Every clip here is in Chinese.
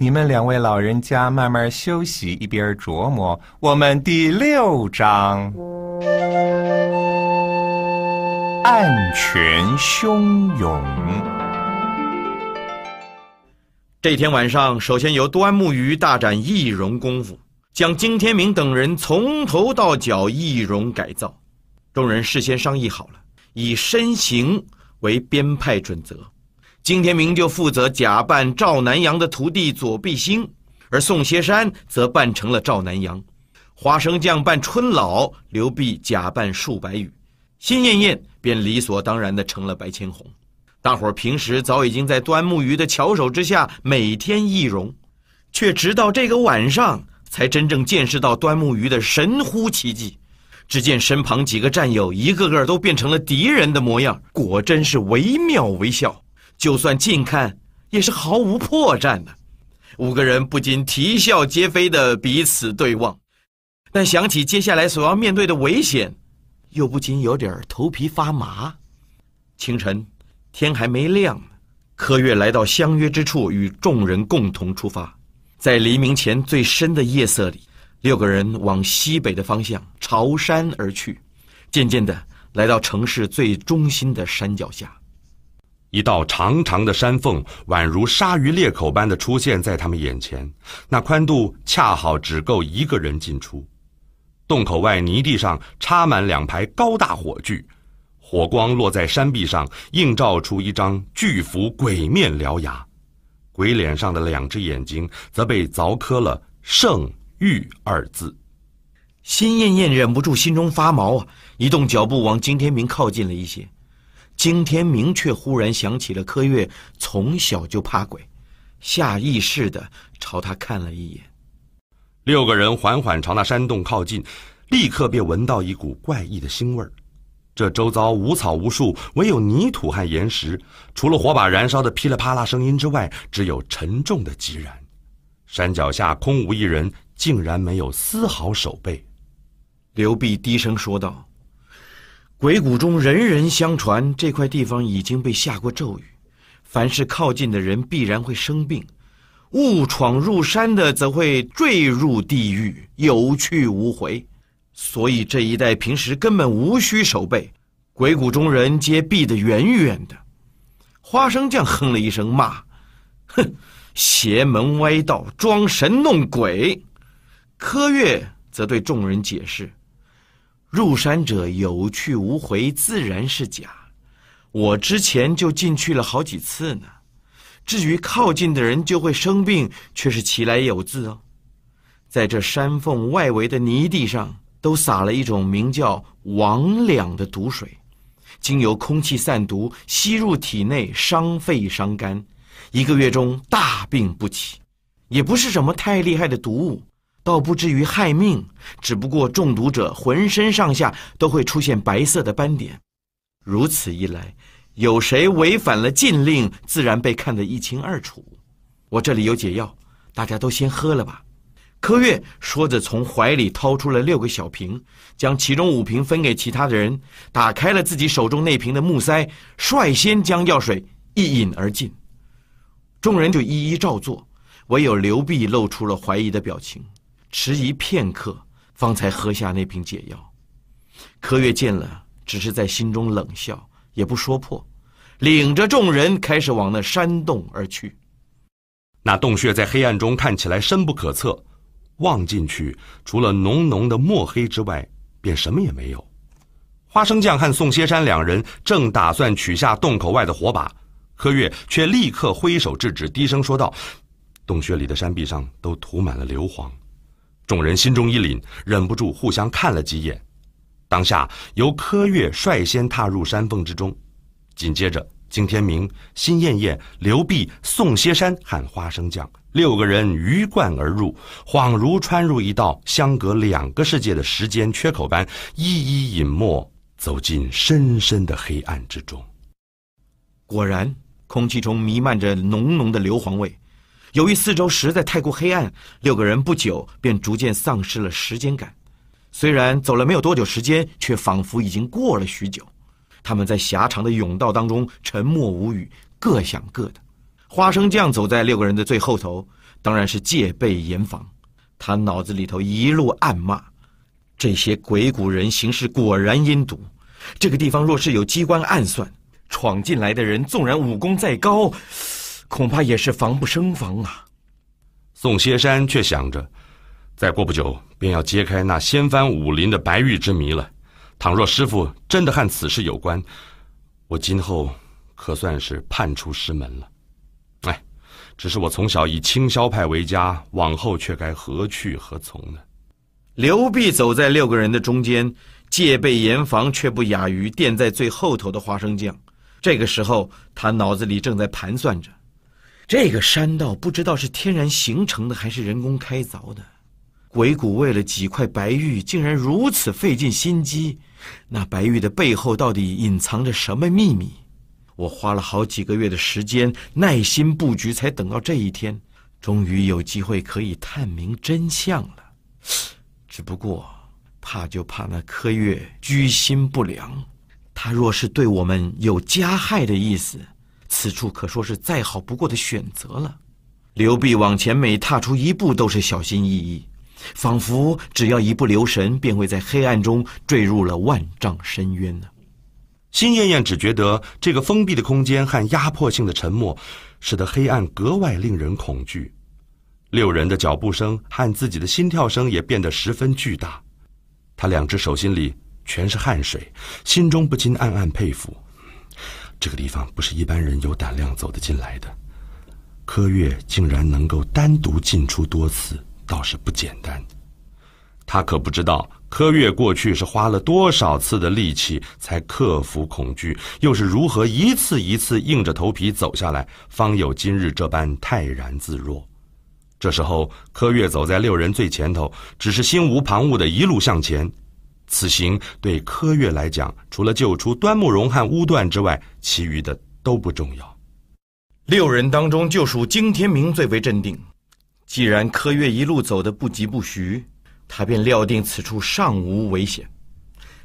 你们两位老人家慢慢休息，一边琢磨我们第六章《暗泉汹涌》。这天晚上，首先由端木鱼大展易容功夫，将金天明等人从头到脚易容改造。众人事先商议好了，以身形为编派准则。金天明就负责假扮赵南阳的徒弟左必星，而宋歇山则扮成了赵南阳，花生酱扮春老，刘毕假扮树白羽，辛艳艳便理所当然的成了白千红。大伙儿平时早已经在端木鱼的巧手之下每天易容，却直到这个晚上才真正见识到端木鱼的神乎其技。只见身旁几个战友一个个都变成了敌人的模样，果真是惟妙惟肖。就算近看也是毫无破绽的，五个人不禁啼笑皆非的彼此对望，但想起接下来所要面对的危险，又不禁有点头皮发麻。清晨，天还没亮呢，柯越来到相约之处，与众人共同出发，在黎明前最深的夜色里，六个人往西北的方向朝山而去，渐渐的来到城市最中心的山脚下。一道长长的山缝，宛如鲨鱼裂口般的出现在他们眼前。那宽度恰好只够一个人进出。洞口外泥地上插满两排高大火炬，火光落在山壁上，映照出一张巨幅鬼面獠牙。鬼脸上的两只眼睛，则被凿刻了“圣域”二字。辛艳艳忍不住心中发毛啊，移动脚步往金天明靠近了一些。惊天明却忽然想起了柯月从小就怕鬼，下意识的朝他看了一眼。六个人缓缓朝那山洞靠近，立刻便闻到一股怪异的腥味儿。这周遭无草无树，唯有泥土和岩石。除了火把燃烧的噼里啪啦声音之外，只有沉重的寂然。山脚下空无一人，竟然没有丝毫守备。刘碧低声说道。鬼谷中人人相传，这块地方已经被下过咒语，凡是靠近的人必然会生病，误闯入山的则会坠入地狱，有去无回。所以这一带平时根本无需守备，鬼谷中人皆避得远远的。花生酱哼了一声，骂：“哼，邪门歪道，装神弄鬼。”柯月则对众人解释。入山者有去无回，自然是假。我之前就进去了好几次呢。至于靠近的人就会生病，却是其来有自哦。在这山缝外围的泥地上，都撒了一种名叫“魍魉的毒水，经由空气散毒，吸入体内伤肺伤肝，一个月中大病不起。也不是什么太厉害的毒物。倒不至于害命，只不过中毒者浑身上下都会出现白色的斑点。如此一来，有谁违反了禁令，自然被看得一清二楚。我这里有解药，大家都先喝了吧。柯月说着，从怀里掏出了六个小瓶，将其中五瓶分给其他的人，打开了自己手中那瓶的木塞，率先将药水一饮而尽。众人就一一照做，唯有刘碧露出了怀疑的表情。迟疑片刻，方才喝下那瓶解药。柯月见了，只是在心中冷笑，也不说破，领着众人开始往那山洞而去。那洞穴在黑暗中看起来深不可测，望进去除了浓浓的墨黑之外，便什么也没有。花生酱和宋歇山两人正打算取下洞口外的火把，柯月却立刻挥手制止，低声说道：“洞穴里的山壁上都涂满了硫磺。”众人心中一凛，忍不住互相看了几眼。当下由柯月率先踏入山缝之中，紧接着金天明、辛艳艳、刘碧、宋歇山和花生酱六个人鱼贯而入，恍如穿入一道相隔两个世界的时间缺口般，一一隐没走进深深的黑暗之中。果然，空气中弥漫着浓浓的硫磺味。由于四周实在太过黑暗，六个人不久便逐渐丧失了时间感。虽然走了没有多久，时间却仿佛已经过了许久。他们在狭长的甬道当中沉默无语，各想各的。花生酱走在六个人的最后头，当然是戒备严防。他脑子里头一路暗骂：这些鬼谷人行事果然阴毒。这个地方若是有机关暗算，闯进来的人纵然武功再高。恐怕也是防不胜防啊！宋歇山却想着，再过不久便要揭开那掀翻武林的白玉之谜了。倘若师傅真的和此事有关，我今后可算是叛出师门了。哎，只是我从小以清霄派为家，往后却该何去何从呢？刘弼走在六个人的中间，戒备严防，却不亚于垫在最后头的花生酱。这个时候，他脑子里正在盘算着。这个山道不知道是天然形成的还是人工开凿的，鬼谷为了几块白玉竟然如此费尽心机，那白玉的背后到底隐藏着什么秘密？我花了好几个月的时间，耐心布局，才等到这一天，终于有机会可以探明真相了。只不过，怕就怕那柯月居心不良，他若是对我们有加害的意思。此处可说是再好不过的选择了。刘碧往前每踏出一步都是小心翼翼，仿佛只要一不留神便会在黑暗中坠入了万丈深渊呢。辛艳艳只觉得这个封闭的空间和压迫性的沉默，使得黑暗格外令人恐惧。六人的脚步声和自己的心跳声也变得十分巨大。他两只手心里全是汗水，心中不禁暗暗佩服。这个地方不是一般人有胆量走得进来的。柯月竟然能够单独进出多次，倒是不简单。他可不知道柯月过去是花了多少次的力气才克服恐惧，又是如何一次一次硬着头皮走下来，方有今日这般泰然自若。这时候，柯月走在六人最前头，只是心无旁骛的一路向前。此行对柯越来讲，除了救出端木荣和乌段之外，其余的都不重要。六人当中，就属金天明最为镇定。既然柯越一路走得不疾不徐，他便料定此处尚无危险。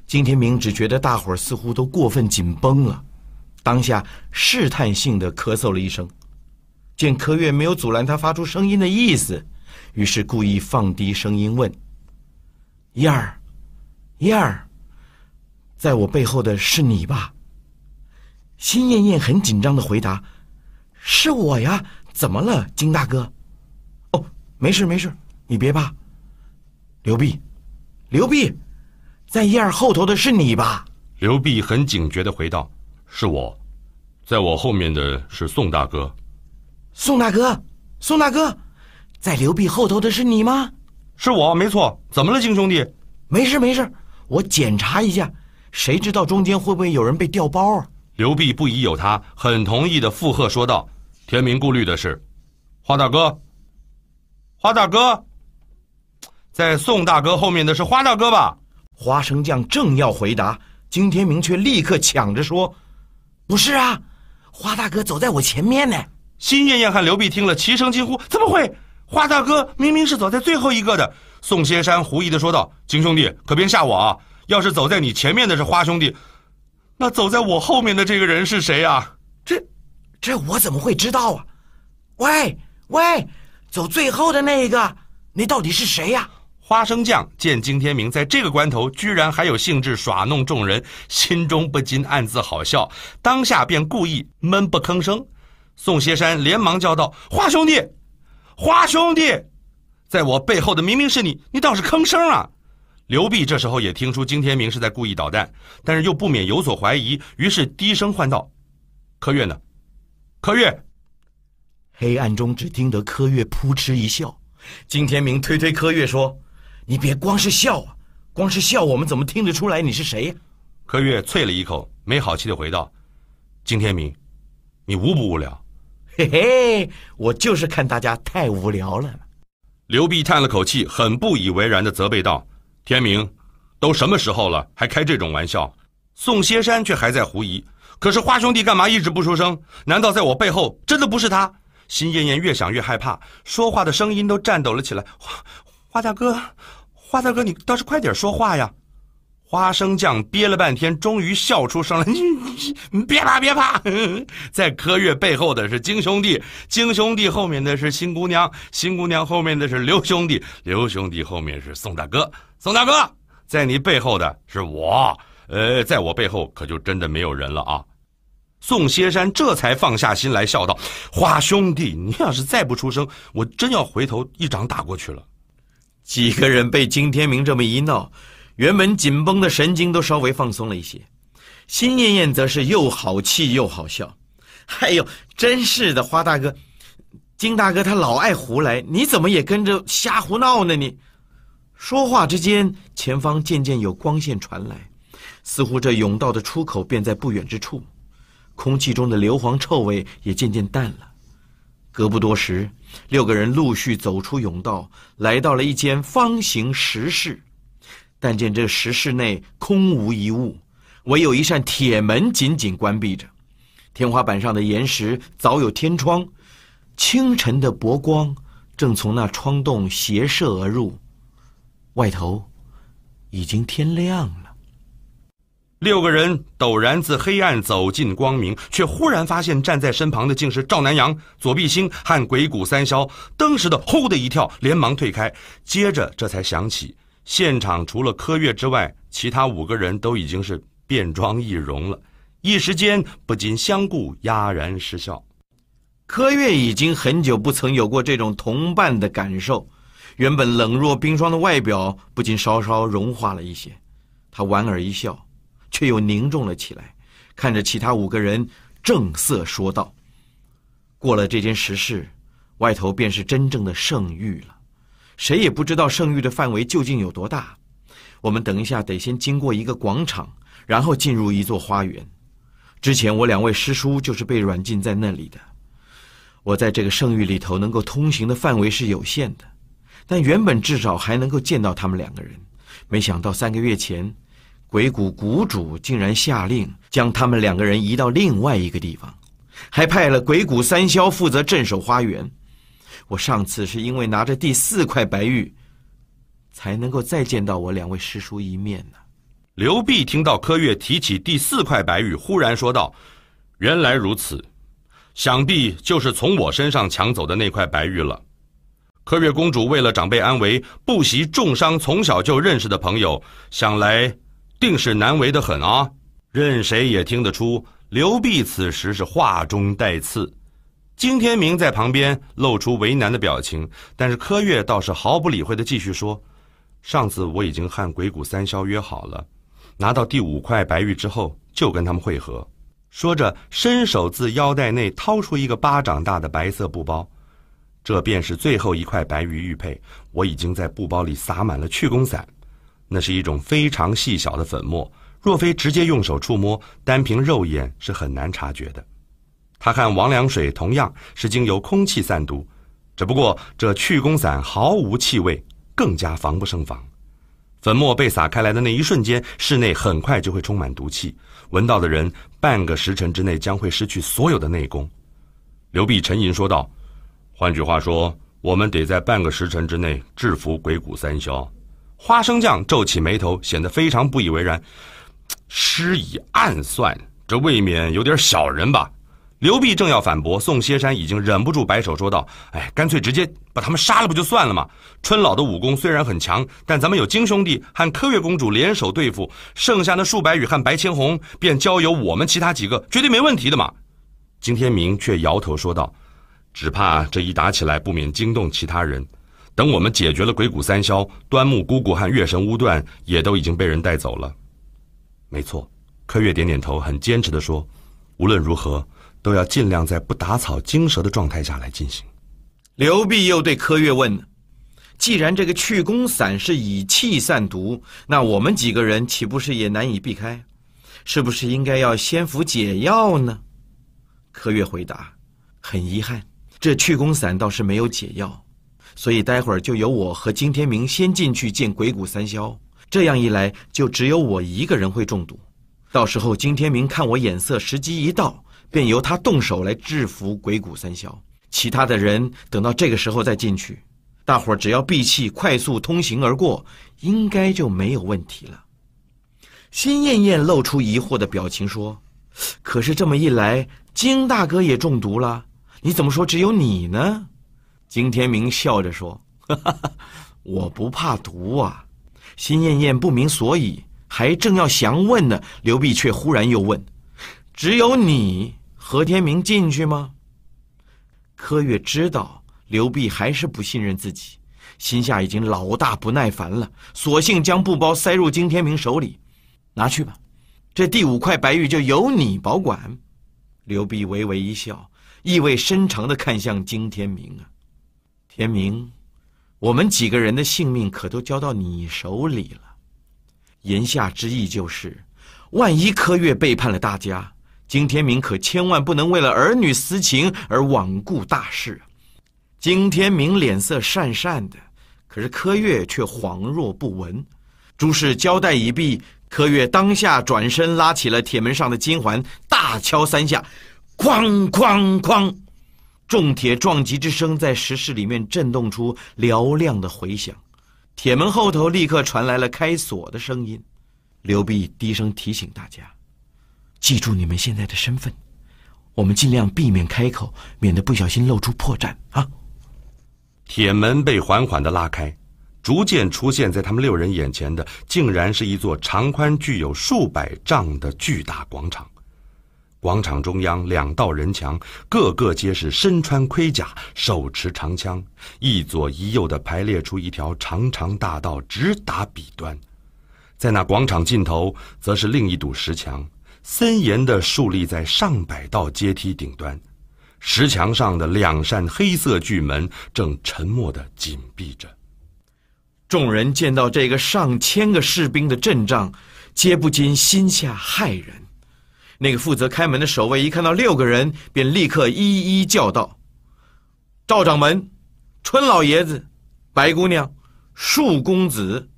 金天明只觉得大伙儿似乎都过分紧绷了，当下试探性的咳嗽了一声，见柯越没有阻拦他发出声音的意思，于是故意放低声音问：“燕儿。”燕儿，在我背后的是你吧？辛艳艳很紧张的回答：“是我呀，怎么了，金大哥？”“哦，没事没事，你别怕。”刘毕，刘毕，在燕儿后头的是你吧？刘毕很警觉的回道：“是我，在我后面的是宋大哥。”“宋大哥，宋大哥，在刘毕后头的是你吗？”“是我，没错。怎么了，金兄弟？没事没事。”我检查一下，谁知道中间会不会有人被调包啊？刘必不疑有他，很同意的附和说道。田明顾虑的是，花大哥，花大哥，在宋大哥后面的是花大哥吧？花生酱正要回答，金天明却立刻抢着说：“不是啊，花大哥走在我前面呢。”新艳艳和刘必听了齐声惊呼：“怎么会？”花大哥明明是走在最后一个的，宋先山狐疑的说道：“金兄弟，可别吓我啊！要是走在你前面的是花兄弟，那走在我后面的这个人是谁呀？这，这我怎么会知道啊？喂喂，走最后的那一个，那到底是谁呀？”花生酱见金天明在这个关头居然还有兴致耍弄众人，心中不禁暗自好笑，当下便故意闷不吭声。宋先山连忙叫道：“花兄弟！”花兄弟，在我背后的明明是你，你倒是吭声啊！刘毕这时候也听出金天明是在故意捣蛋，但是又不免有所怀疑，于是低声唤道：“柯月呢？柯月！”黑暗中只听得柯月扑哧一笑。金天明推推柯月说：“你别光是笑啊，光是笑我们怎么听得出来你是谁？”柯月啐了一口，没好气的回道：“金天明，你无不无聊。”嘿嘿，我就是看大家太无聊了。刘碧叹了口气，很不以为然的责备道：“天明，都什么时候了，还开这种玩笑？”宋歇山却还在狐疑。可是花兄弟干嘛一直不出声？难道在我背后真的不是他？辛艳艳越想越害怕，说话的声音都颤抖了起来。“花花大哥，花大哥，你倒是快点说话呀！”花生酱憋了半天，终于笑出声来。你别怕，别怕！在柯越背后的是金兄弟，金兄弟后面的是新姑娘，新姑娘后面的是刘兄弟，刘兄弟后面是宋大哥。宋大哥，在你背后的是我，呃，在我背后可就真的没有人了啊！宋歇山这才放下心来，笑道：“花兄弟，你要是再不出声，我真要回头一掌打过去了。”几个人被金天明这么一闹。原本紧绷的神经都稍微放松了一些，心念念则是又好气又好笑。哎呦，真是的，花大哥，金大哥他老爱胡来，你怎么也跟着瞎胡闹呢？你说话之间，前方渐渐有光线传来，似乎这甬道的出口便在不远之处。空气中的硫磺臭味也渐渐淡了。隔不多时，六个人陆续走出甬道，来到了一间方形石室。但见这石室内空无一物，唯有一扇铁门紧紧关闭着。天花板上的岩石早有天窗，清晨的薄光正从那窗洞斜射而入，外头已经天亮了。六个人陡然自黑暗走进光明，却忽然发现站在身旁的竟是赵南阳、左必星和鬼谷三霄，登时的“呼”的一跳，连忙退开，接着这才想起。现场除了柯越之外，其他五个人都已经是便装易容了，一时间不禁相顾哑然失笑。柯越已经很久不曾有过这种同伴的感受，原本冷若冰霜的外表不禁稍稍融化了一些。他莞尔一笑，却又凝重了起来，看着其他五个人正色说道：“过了这间石室，外头便是真正的圣域了。”谁也不知道圣域的范围究竟有多大。我们等一下得先经过一个广场，然后进入一座花园。之前我两位师叔就是被软禁在那里的。我在这个圣域里头能够通行的范围是有限的，但原本至少还能够见到他们两个人。没想到三个月前，鬼谷谷主竟然下令将他们两个人移到另外一个地方，还派了鬼谷三霄负责镇守花园。我上次是因为拿着第四块白玉，才能够再见到我两位师叔一面呢。刘辟听到柯月提起第四块白玉，忽然说道：“原来如此，想必就是从我身上抢走的那块白玉了。”柯月公主为了长辈安危，不惜重伤从小就认识的朋友，想来定是难为的很啊。任谁也听得出，刘辟此时是话中带刺。金天明在旁边露出为难的表情，但是柯月倒是毫不理会的继续说：“上次我已经和鬼谷三霄约好了，拿到第五块白玉之后就跟他们会合。”说着，伸手自腰带内掏出一个巴掌大的白色布包，这便是最后一块白玉玉佩。我已经在布包里撒满了去功散，那是一种非常细小的粉末，若非直接用手触摸，单凭肉眼是很难察觉的。他看王良水同样是经由空气散毒，只不过这去功散毫无气味，更加防不胜防。粉末被撒开来的那一瞬间，室内很快就会充满毒气，闻到的人半个时辰之内将会失去所有的内功。刘碧沉吟说道：“换句话说，我们得在半个时辰之内制服鬼谷三霄。”花生酱皱起眉头，显得非常不以为然：“施以暗算，这未免有点小人吧？”刘辟正要反驳，宋歇山已经忍不住摆手说道：“哎，干脆直接把他们杀了不就算了吗？春老的武功虽然很强，但咱们有金兄弟和柯月公主联手对付，剩下那数百羽和白千红便交由我们其他几个，绝对没问题的嘛。”金天明却摇头说道：“只怕这一打起来不免惊动其他人，等我们解决了鬼谷三霄，端木姑姑和月神巫断也都已经被人带走了。”没错，柯月点点头，很坚持的说：“无论如何。”都要尽量在不打草惊蛇的状态下来进行。刘弼又对柯越问：“既然这个去功散是以气散毒，那我们几个人岂不是也难以避开？是不是应该要先服解药呢？”柯越回答：“很遗憾，这去功散倒是没有解药，所以待会儿就由我和金天明先进去见鬼谷三霄。这样一来，就只有我一个人会中毒。到时候金天明看我眼色，时机一到。”便由他动手来制服鬼谷三枭，其他的人等到这个时候再进去，大伙儿只要闭气快速通行而过，应该就没有问题了。辛艳艳露出疑惑的表情说：“可是这么一来，金大哥也中毒了，你怎么说只有你呢？”金天明笑着说：“哈哈哈，我不怕毒啊。”辛艳艳不明所以，还正要详问呢，刘碧却忽然又问：“只有你？”何天明进去吗？柯月知道刘碧还是不信任自己，心下已经老大不耐烦了，索性将布包塞入金天明手里，拿去吧，这第五块白玉就由你保管。刘碧微微一笑，意味深长的看向金天明啊，天明，我们几个人的性命可都交到你手里了，言下之意就是，万一柯月背叛了大家。金天明可千万不能为了儿女私情而罔顾大事。金天明脸色讪讪的，可是柯月却恍若不闻。诸事交代已毕，柯月当下转身拉起了铁门上的金环，大敲三下，哐哐哐，重铁撞击之声在石室里面震动出嘹亮的回响。铁门后头立刻传来了开锁的声音。刘碧低声提醒大家。记住你们现在的身份，我们尽量避免开口，免得不小心露出破绽啊！铁门被缓缓的拉开，逐渐出现在他们六人眼前的，竟然是一座长宽具有数百丈的巨大广场。广场中央，两道人墙，个个皆是身穿盔甲，手持长枪，一左一右的排列出一条长长大道，直达彼端。在那广场尽头，则是另一堵石墙。森严地竖立在上百道阶梯顶端，石墙上的两扇黑色巨门正沉默地紧闭着。众人见到这个上千个士兵的阵仗，皆不禁心下骇人。那个负责开门的守卫一看到六个人，便立刻一一叫道：“赵掌门，春老爷子，白姑娘，树公子。”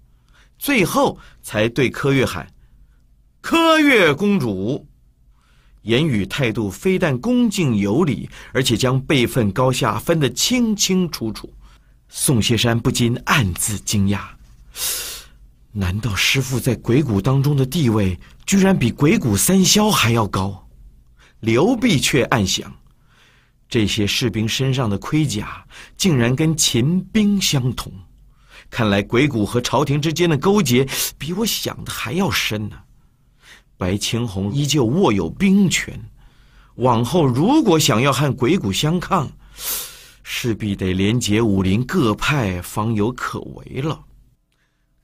最后才对柯月喊。柯月公主，言语态度非但恭敬有礼，而且将辈分高下分得清清楚楚。宋谢山不禁暗自惊讶：难道师傅在鬼谷当中的地位，居然比鬼谷三霄还要高？刘毕却暗想：这些士兵身上的盔甲，竟然跟秦兵相同，看来鬼谷和朝廷之间的勾结，比我想的还要深呢。白千红依旧握有兵权，往后如果想要和鬼谷相抗，势必得联结武林各派方有可为。了，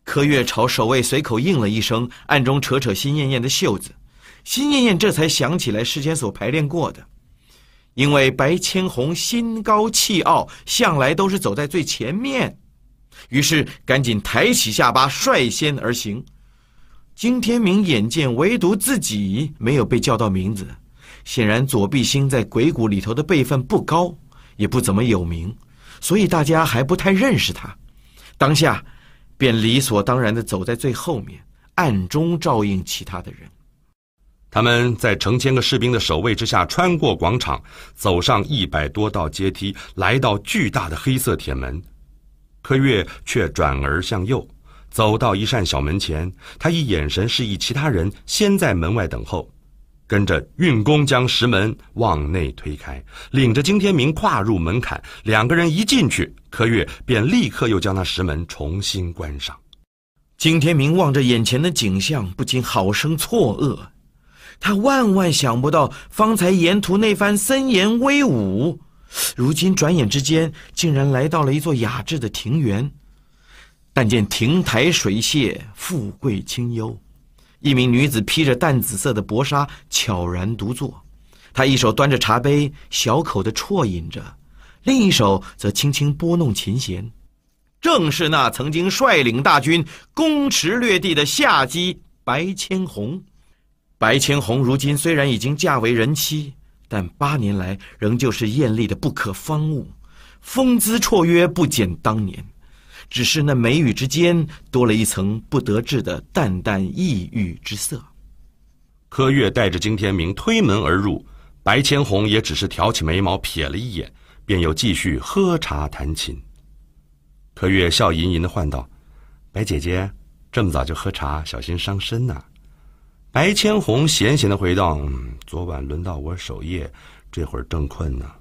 柯月朝守卫随口应了一声，暗中扯扯辛艳艳的袖子，辛艳艳这才想起来事先所排练过的，因为白千红心高气傲，向来都是走在最前面，于是赶紧抬起下巴，率先而行。金天明眼见唯独自己没有被叫到名字，显然左必星在鬼谷里头的辈分不高，也不怎么有名，所以大家还不太认识他。当下，便理所当然的走在最后面，暗中照应其他的人。他们在成千个士兵的守卫之下穿过广场，走上一百多道阶梯，来到巨大的黑色铁门。柯月却转而向右。走到一扇小门前，他以眼神示意其他人先在门外等候，跟着运功将石门往内推开，领着金天明跨入门槛。两个人一进去，柯越便立刻又将那石门重新关上。金天明望着眼前的景象，不禁好生错愕，他万万想不到方才沿途那番森严威武，如今转眼之间竟然来到了一座雅致的庭园。但见亭台水榭，富贵清幽。一名女子披着淡紫色的薄纱，悄然独坐。她一手端着茶杯，小口的啜饮着，另一手则轻轻拨弄琴弦。正是那曾经率领大军攻池掠地的夏姬白千红。白千红如今虽然已经嫁为人妻，但八年来仍旧是艳丽的不可方物，风姿绰约不减当年。只是那眉宇之间多了一层不得志的淡淡抑郁之色。柯月带着金天明推门而入，白千红也只是挑起眉毛瞥了一眼，便又继续喝茶弹琴。柯月笑吟吟的唤道：“白姐姐，这么早就喝茶，小心伤身呐。”白千红闲闲的回道：“昨晚轮到我守夜，这会儿正困呢。”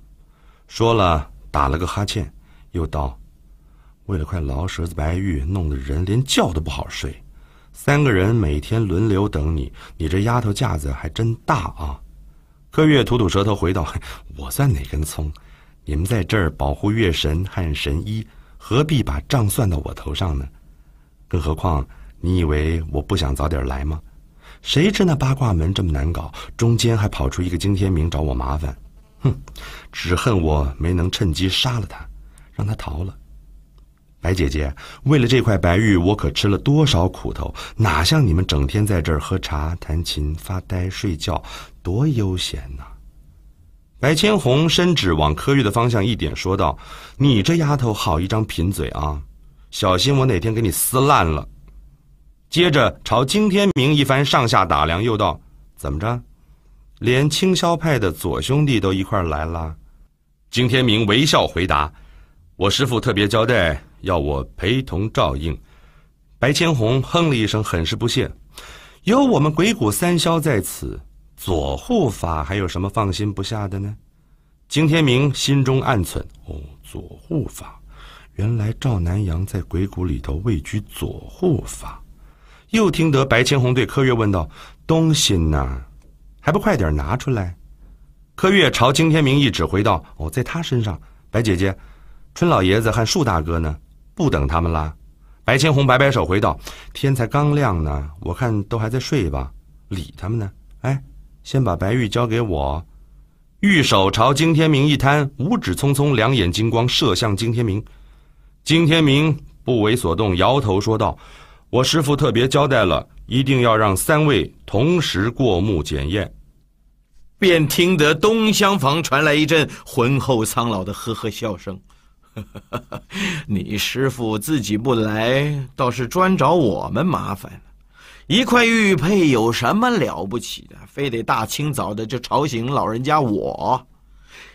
说了，打了个哈欠，又道。为了块老蛇子白玉，弄得人连觉都不好睡。三个人每天轮流等你，你这丫头架子还真大啊！柯月吐吐舌头，回道：“我算哪根葱？你们在这儿保护月神和神医，何必把账算到我头上呢？更何况，你以为我不想早点来吗？谁知那八卦门这么难搞，中间还跑出一个惊天明找我麻烦。哼，只恨我没能趁机杀了他，让他逃了。”白姐姐，为了这块白玉，我可吃了多少苦头！哪像你们整天在这儿喝茶、弹琴、发呆、睡觉，多悠闲呐！白千红伸指往柯玉的方向一点，说道：“你这丫头，好一张贫嘴啊！小心我哪天给你撕烂了。”接着朝金天明一番上下打量，又道：“怎么着，连清霄派的左兄弟都一块儿来了？”金天明微笑回答：“我师父特别交代。”要我陪同照应，白千红哼了一声，很是不屑。有我们鬼谷三霄在此，左护法还有什么放心不下的呢？惊天明心中暗忖：哦，左护法，原来赵南阳在鬼谷里头位居左护法。又听得白千红对柯月问道：“东西呢？还不快点拿出来？”柯月朝惊天明一指，回道：“哦，在他身上。”白姐姐，春老爷子和树大哥呢？不等他们了，白千红摆摆手回道：“天才刚亮呢，我看都还在睡吧，理他们呢。哎，先把白玉交给我，玉手朝金天明一摊，五指匆匆，两眼金光射向金天明。金天明不为所动，摇头说道：‘我师父特别交代了，一定要让三位同时过目检验。’便听得东厢房传来一阵浑厚苍老的呵呵笑声。” 你师傅自己不来，倒是专找我们麻烦一块玉佩有什么了不起的？非得大清早的就吵醒老人家我。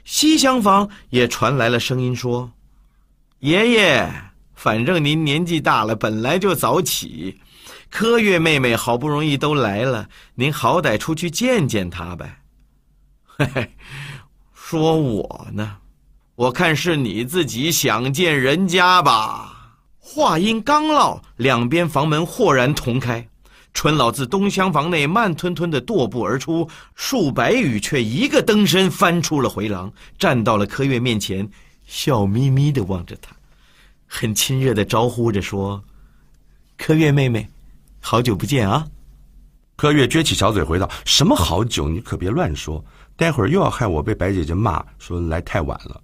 西厢房也传来了声音说：“爷爷，反正您年纪大了，本来就早起，柯月妹妹好不容易都来了，您好歹出去见见她呗。”嘿嘿，说我呢。我看是你自己想见人家吧。话音刚落，两边房门豁然同开，春老自东厢房内慢吞吞的踱步而出，数百羽却一个蹬身翻出了回廊，站到了柯月面前，笑眯眯的望着他，很亲热的招呼着说：“柯月妹妹，好久不见啊。”柯月撅起小嘴回道：“什么好久？你可别乱说，待会儿又要害我被白姐姐骂，说来太晚了。”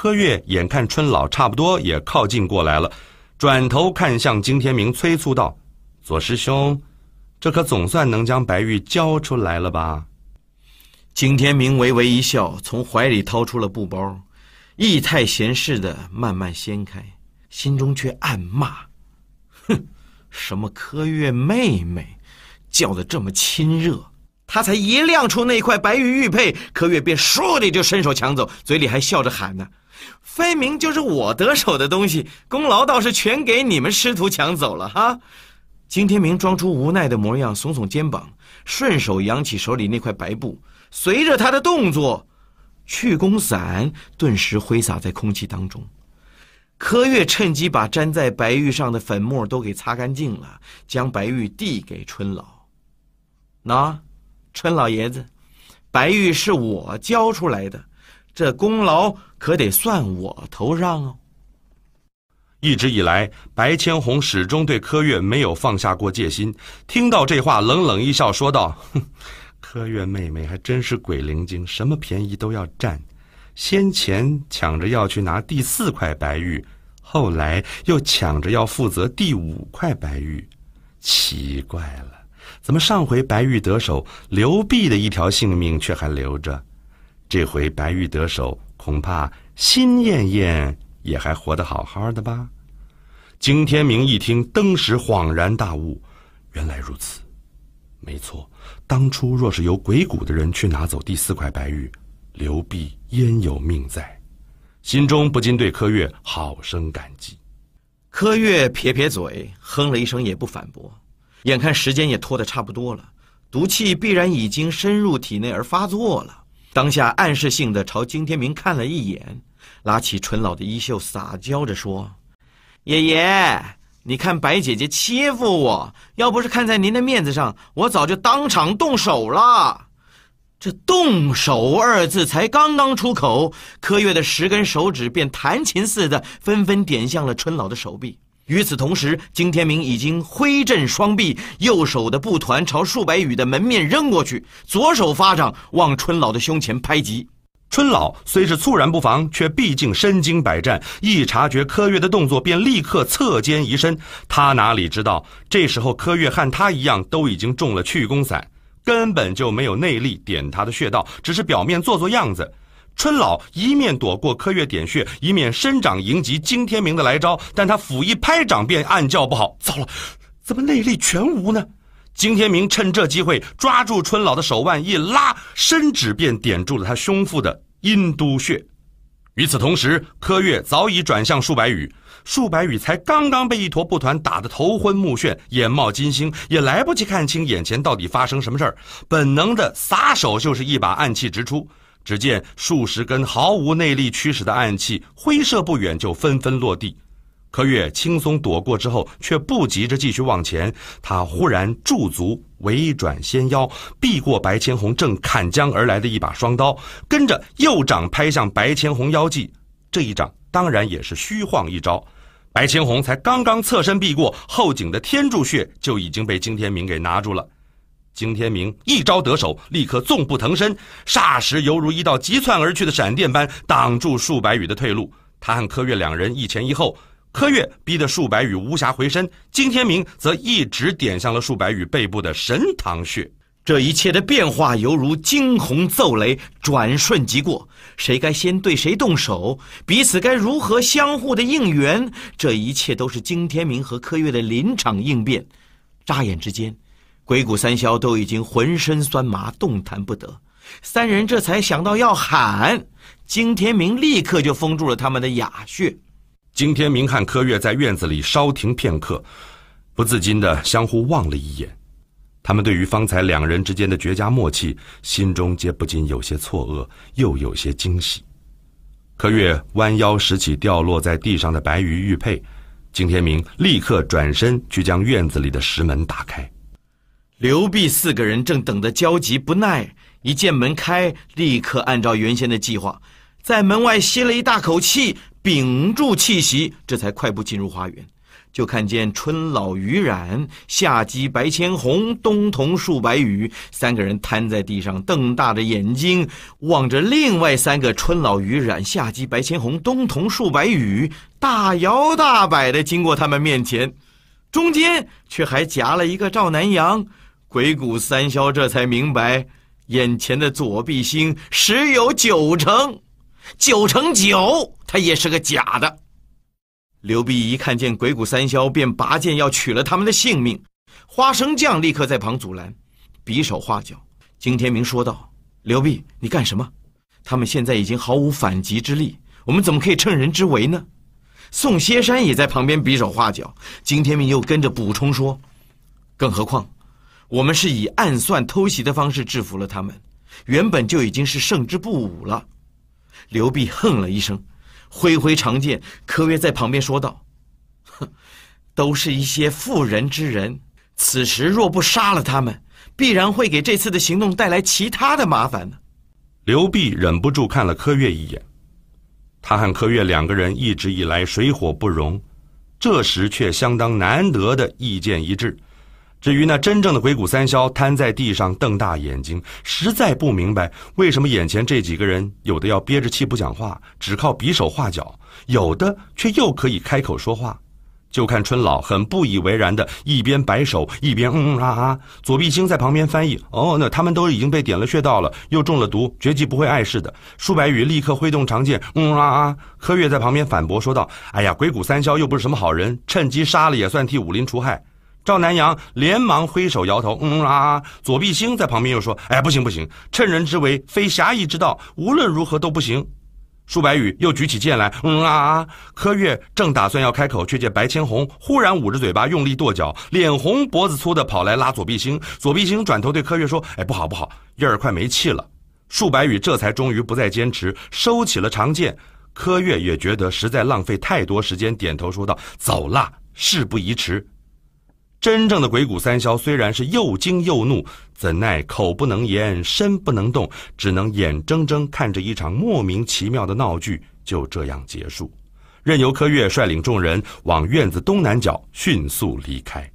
柯月眼看春老差不多也靠近过来了，转头看向金天明，催促道：“左师兄，这可总算能将白玉交出来了吧？”金天明微微一笑，从怀里掏出了布包，意态闲适的慢慢掀开，心中却暗骂：“哼，什么柯月妹妹，叫的这么亲热，他才一亮出那块白玉玉佩，柯月便唰的就伸手抢走，嘴里还笑着喊呢。”分明就是我得手的东西，功劳倒是全给你们师徒抢走了哈！金天明装出无奈的模样，耸耸肩膀，顺手扬起手里那块白布，随着他的动作，去功散顿时挥洒在空气当中。柯月趁机把粘在白玉上的粉末都给擦干净了，将白玉递给春老：“那，春老爷子，白玉是我教出来的。”这功劳可得算我头上哦。一直以来，白千红始终对柯月没有放下过戒心。听到这话，冷冷一笑，说道：“哼，柯月妹妹还真是鬼灵精，什么便宜都要占。先前抢着要去拿第四块白玉，后来又抢着要负责第五块白玉，奇怪了，怎么上回白玉得手，刘碧的一条性命却还留着？”这回白玉得手，恐怕辛艳艳也还活得好好的吧？景天明一听，登时恍然大悟，原来如此，没错，当初若是由鬼谷的人去拿走第四块白玉，刘碧焉有命在？心中不禁对柯月好生感激。柯月撇撇嘴，哼了一声，也不反驳。眼看时间也拖得差不多了，毒气必然已经深入体内而发作了。当下暗示性的朝金天明看了一眼，拉起春老的衣袖撒娇着说：“爷爷，你看白姐姐欺负我，要不是看在您的面子上，我早就当场动手了。”这“动手”二字才刚刚出口，柯月的十根手指便弹琴似的纷纷点向了春老的手臂。与此同时，金天明已经挥振双臂，右手的布团朝数百羽的门面扔过去，左手发掌往春老的胸前拍击。春老虽是猝然不防，却毕竟身经百战，一察觉柯月的动作，便立刻侧肩移身。他哪里知道，这时候柯月和他一样，都已经中了去功散，根本就没有内力点他的穴道，只是表面做做样子。春老一面躲过柯月点穴，一面伸掌迎击金天明的来招，但他甫一拍掌，便暗叫不好，糟了，怎么内力全无呢？金天明趁这机会抓住春老的手腕一拉，伸指便点住了他胸腹的阴都穴。与此同时，柯月早已转向数百羽，数百羽才刚刚被一坨布团打的头昏目眩，眼冒金星，也来不及看清眼前到底发生什么事儿，本能的撒手就是一把暗器直出。只见数十根毫无内力驱使的暗器挥射不远就纷纷落地，柯月轻松躲过之后，却不急着继续往前。他忽然驻足，微转纤腰，避过白千红正砍将而来的一把双刀，跟着右掌拍向白千红腰际。这一掌当然也是虚晃一招，白千红才刚刚侧身避过，后颈的天柱穴就已经被金天明给拿住了。金天明一招得手，立刻纵步腾身，霎时犹如一道急窜而去的闪电般挡住数百羽的退路。他和柯月两人一前一后，柯月逼得数百羽无暇回身，金天明则一直点向了数百羽背部的神堂穴。这一切的变化犹如惊鸿奏雷，转瞬即过。谁该先对谁动手，彼此该如何相互的应援？这一切都是惊天明和柯月的临场应变。眨眼之间。鬼谷三霄都已经浑身酸麻，动弹不得。三人这才想到要喊，金天明立刻就封住了他们的哑穴。金天明看柯越在院子里稍停片刻，不自禁的相互望了一眼。他们对于方才两人之间的绝佳默契，心中皆不禁有些错愕，又有些惊喜。柯越弯腰拾起掉落在地上的白玉玉佩，金天明立刻转身去将院子里的石门打开。刘碧四个人正等得焦急不耐，一见门开，立刻按照原先的计划，在门外吸了一大口气，屏住气息，这才快步进入花园。就看见春老雨染、夏姬白千红、冬桐树白羽三个人瘫在地上，瞪大着眼睛望着另外三个春老雨染、夏姬白千红、冬桐树白羽大摇大摆地经过他们面前，中间却还夹了一个赵南阳。鬼谷三霄这才明白，眼前的左臂星十有九成，九成九，他也是个假的。刘弼一看见鬼谷三霄，便拔剑要取了他们的性命。花生酱立刻在旁阻拦，比手画脚。金天明说道：“刘弼，你干什么？他们现在已经毫无反击之力，我们怎么可以趁人之危呢？”宋歇山也在旁边比手画脚。金天明又跟着补充说：“更何况。”我们是以暗算偷袭的方式制服了他们，原本就已经是胜之不武了。刘辟哼了一声，挥挥长剑。柯越在旁边说道：“哼，都是一些妇人之仁，此时若不杀了他们，必然会给这次的行动带来其他的麻烦。”呢。”刘辟忍不住看了柯月一眼，他和柯月两个人一直以来水火不容，这时却相当难得的意见一致。至于那真正的鬼谷三枭，瘫在地上瞪大眼睛，实在不明白为什么眼前这几个人，有的要憋着气不讲话，只靠比手画脚；有的却又可以开口说话。就看春老很不以为然的，一边摆手，一边嗯嗯啊啊。左碧星在旁边翻译：“哦，那他们都已经被点了穴道了，又中了毒，绝技不会碍事的。”舒白羽立刻挥动长剑，嗯啊啊。柯月在旁边反驳说道：“哎呀，鬼谷三枭又不是什么好人，趁机杀了也算替武林除害。”赵南阳连忙挥手摇头，嗯啊！左必星在旁边又说：“哎，不行不行，趁人之危非侠义之道，无论如何都不行。”舒白羽又举起剑来，嗯啊！啊！柯月正打算要开口，却见白千红忽然捂着嘴巴，用力跺脚，脸红脖子粗的跑来拉左必星。左必星转头对柯月说：“哎，不好不好，燕儿快没气了。”舒白羽这才终于不再坚持，收起了长剑。柯月也觉得实在浪费太多时间，点头说道：“走啦，事不宜迟。”真正的鬼谷三枭虽然是又惊又怒，怎奈口不能言，身不能动，只能眼睁睁看着一场莫名其妙的闹剧就这样结束，任由柯越率领众人往院子东南角迅速离开。